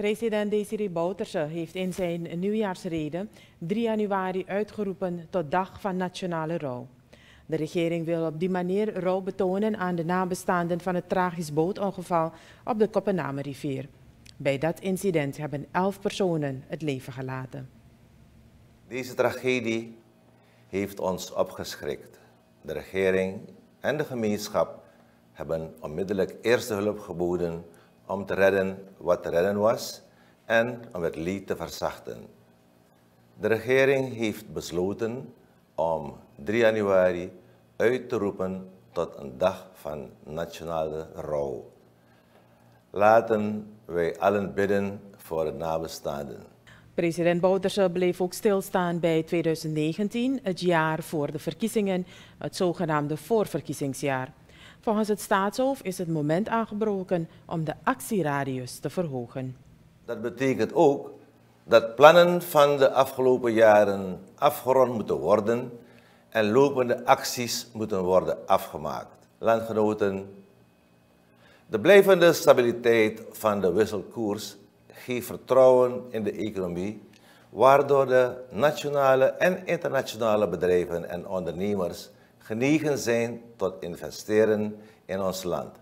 President Desiree Bouterse heeft in zijn nieuwjaarsrede 3 januari uitgeroepen tot dag van nationale rouw. De regering wil op die manier rouw betonen aan de nabestaanden van het tragisch bootongeval op de Koppename-rivier. Bij dat incident hebben elf personen het leven gelaten. Deze tragedie heeft ons opgeschrikt. De regering en de gemeenschap hebben onmiddellijk eerste hulp geboden om te redden wat te redden was en om het leed te verzachten. De regering heeft besloten om 3 januari uit te roepen tot een dag van nationale rouw. Laten wij allen bidden voor de nabestaanden. President Bouterse bleef ook stilstaan bij 2019, het jaar voor de verkiezingen, het zogenaamde voorverkiezingsjaar. Volgens het staatshoofd is het moment aangebroken om de actieradius te verhogen. Dat betekent ook dat plannen van de afgelopen jaren afgerond moeten worden en lopende acties moeten worden afgemaakt. Landgenoten, de blijvende stabiliteit van de wisselkoers geeft vertrouwen in de economie, waardoor de nationale en internationale bedrijven en ondernemers genegen zijn tot investeren in ons land.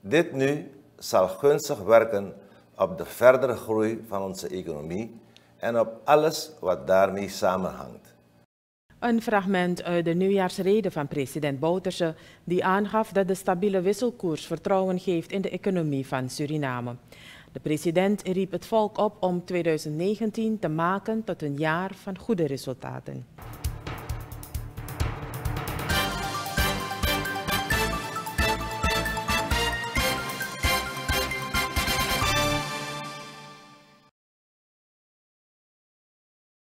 Dit nu zal gunstig werken op de verdere groei van onze economie en op alles wat daarmee samenhangt. Een fragment uit de nieuwjaarsrede van president Bouterse, die aangaf dat de stabiele wisselkoers vertrouwen geeft in de economie van Suriname. De president riep het volk op om 2019 te maken tot een jaar van goede resultaten.